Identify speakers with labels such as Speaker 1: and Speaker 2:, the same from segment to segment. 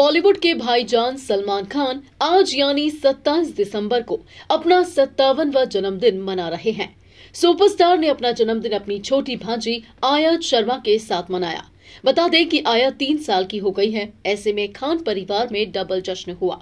Speaker 1: बॉलीवुड के भाईजान सलमान खान आज यानी 27 दिसंबर को अपना सत्तावनवा जन्मदिन मना रहे हैं सुपरस्टार ने अपना जन्मदिन अपनी छोटी भांजी आया शर्मा के साथ मनाया बता दें कि आया तीन साल की हो गई है ऐसे में खान परिवार में डबल जश्न हुआ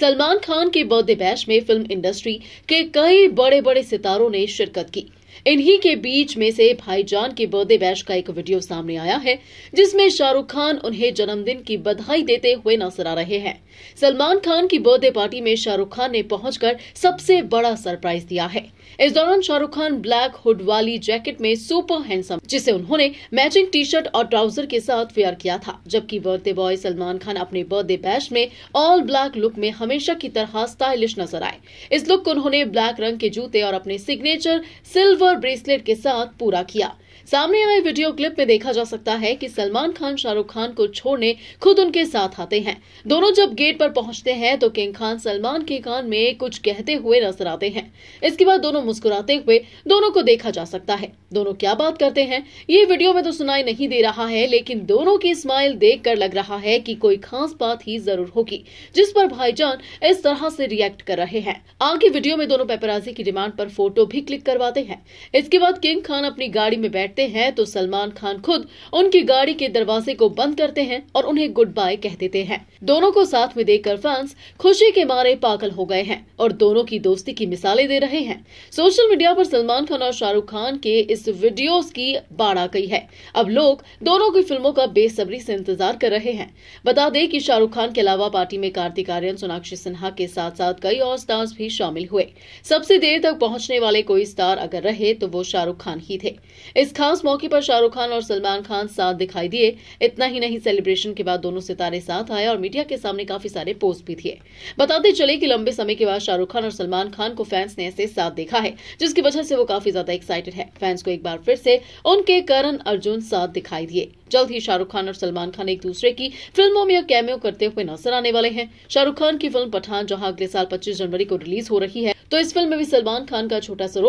Speaker 1: सलमान खान के बर्थडे बैश में फिल्म इंडस्ट्री के कई बड़े बड़े सितारों ने शिरकत की इन्हीं के बीच में से भाईजान के बर्थडे बैश का एक वीडियो सामने आया है जिसमें शाहरुख खान उन्हें जन्मदिन की बधाई देते हुए नजर आ रहे हैं सलमान खान की बर्थडे पार्टी में शाहरुख खान ने पहुंचकर सबसे बड़ा सरप्राइज दिया है इस दौरान शाहरुख खान ब्लैक हुड वाली जैकेट में सुपर हैंडसम जिसे उन्होंने मैचिंग टी शर्ट और ट्राउजर के साथ फेयर किया था जबकि बर्थडे बॉय सलमान खान अपने बर्थडे बैश में ऑल ब्लैक लुक में हमेशा की तरह स्टाइलिश नजर आए इस लुक को उन्होंने ब्लैक रंग के जूते और अपने सिग्नेचर सिल्वर ब्रेसलेट के साथ पूरा किया सामने आए वीडियो क्लिप में देखा जा सकता है कि सलमान खान शाहरुख खान को छोड़ने खुद उनके साथ आते हैं दोनों जब गेट पर पहुंचते हैं तो किंग खान सलमान के कान में कुछ कहते हुए नजर आते हैं इसके बाद दोनों मुस्कुराते हुए दोनों को देखा जा सकता है दोनों क्या बात करते हैं ये वीडियो में तो सुनाई नहीं दे रहा है लेकिन लेकिन दोनों की स्माइल देखकर लग रहा है कि कोई खास बात ही जरूर होगी जिस पर भाईजान इस तरह से रिएक्ट कर रहे हैं आगे वीडियो में दोनों पेपराजी की डिमांड पर फोटो भी क्लिक करवाते हैं इसके बाद किंग खान अपनी गाड़ी में बैठते हैं तो सलमान खान खुद उनकी गाड़ी के दरवाजे को बंद करते हैं और उन्हें गुड बाय कह देते हैं दोनों को साथ में देखकर फैंस खुशी के मारे पागल हो गए हैं और दोनों की दोस्ती की मिसालें दे रहे हैं सोशल मीडिया पर सलमान खान और शाहरुख खान के इस वीडियो की बाढ़ आ गई है अब लोग दोनों को कोई फिल्मों का बेसब्री से इंतजार कर रहे हैं बता दें कि शाहरुख खान के अलावा पार्टी में कार्तिक आर्यन सोनाक्षी सिन्हा के साथ साथ कई और स्टार्स भी शामिल हुए सबसे देर तक पहुंचने वाले कोई स्टार अगर रहे तो वो शाहरुख खान ही थे इस खास मौके पर शाहरुख खान और सलमान खान साथ दिखाई दिए इतना ही नहीं सेलिब्रेशन के बाद दोनों सितारे साथ आए और मीडिया के सामने काफी सारे पोस्ट भी दिए बताते चले कि लंबे समय के बाद शाहरुख खान और सलमान खान को फैंस ने ऐसे साथ देखा है जिसकी वजह से वो काफी ज्यादा एक्साइटेड है फैंस को एक बार फिर से उनके करण अर्जुन साथ दिखाई दिए जल्द ही शाहरुख खान और सलमान खान एक दूसरे की फिल्मों में कैमियो करते हुए नजर आने वाले हैं शाहरुख खान की फिल्म पठान जहां अगले साल 25 जनवरी को रिलीज हो रही है तो इस फिल्म में भी सलमान खान का छोटा सा रोल